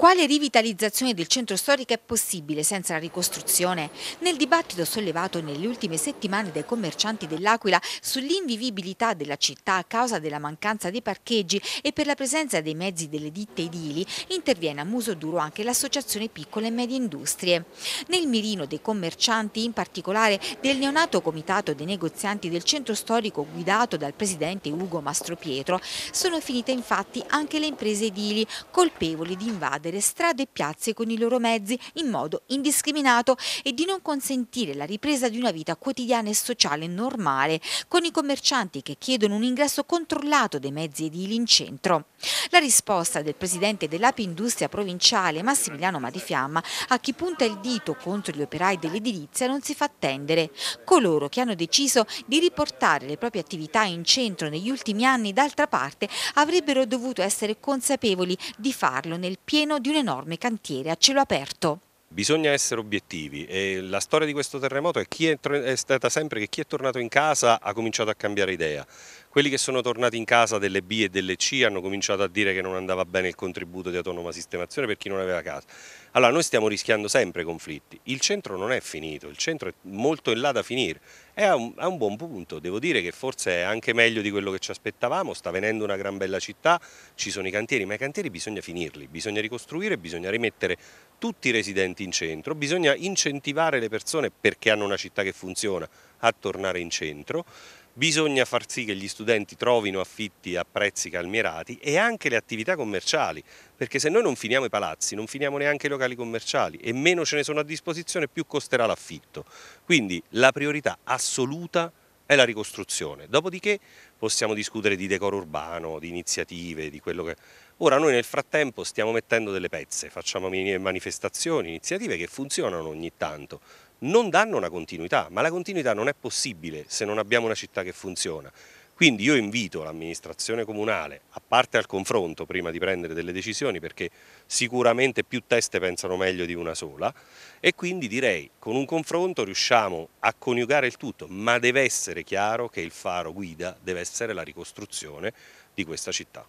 Quale rivitalizzazione del centro storico è possibile senza la ricostruzione? Nel dibattito sollevato nelle ultime settimane dai commercianti dell'Aquila sull'invivibilità della città a causa della mancanza dei parcheggi e per la presenza dei mezzi delle ditte edili, interviene a muso duro anche l'associazione Piccole e Medie Industrie. Nel mirino dei commercianti, in particolare del neonato comitato dei negozianti del centro storico guidato dal presidente Ugo Mastropietro, sono finite infatti anche le imprese edili, colpevoli di invadere invadere strade e piazze con i loro mezzi in modo indiscriminato e di non consentire la ripresa di una vita quotidiana e sociale normale, con i commercianti che chiedono un ingresso controllato dei mezzi edili in centro. La risposta del presidente dell'API Industria Provinciale, Massimiliano Madifiamma, a chi punta il dito contro gli operai dell'edilizia non si fa attendere. Coloro che hanno deciso di riportare le proprie attività in centro negli ultimi anni d'altra parte avrebbero dovuto essere consapevoli di farlo nel pieno di un enorme cantiere a cielo aperto. Bisogna essere obiettivi e la storia di questo terremoto è, è, stata sempre che chi è tornato in casa ha cominciato a cambiare idea. Quelli che sono tornati in casa delle B e delle C hanno cominciato a dire che non andava bene il contributo di autonoma sistemazione per chi non aveva casa. Allora noi stiamo rischiando sempre conflitti. Il centro non è finito, il centro è molto in là da finire. È a un, a un buon punto, devo dire che forse è anche meglio di quello che ci aspettavamo, sta venendo una gran bella città, ci sono i cantieri, ma i cantieri bisogna finirli, bisogna ricostruire, bisogna rimettere tutti i residenti in centro, bisogna incentivare le persone perché hanno una città che funziona, a tornare in centro. Bisogna far sì che gli studenti trovino affitti a prezzi calmierati e anche le attività commerciali, perché se noi non finiamo i palazzi, non finiamo neanche i locali commerciali e meno ce ne sono a disposizione più costerà l'affitto. Quindi la priorità assoluta è la ricostruzione. Dopodiché possiamo discutere di decoro urbano, di iniziative, di quello che... Ora noi nel frattempo stiamo mettendo delle pezze, facciamo manifestazioni, iniziative che funzionano ogni tanto, non danno una continuità, ma la continuità non è possibile se non abbiamo una città che funziona. Quindi io invito l'amministrazione comunale, a parte al confronto prima di prendere delle decisioni, perché sicuramente più teste pensano meglio di una sola, e quindi direi con un confronto riusciamo a coniugare il tutto, ma deve essere chiaro che il faro guida deve essere la ricostruzione di questa città.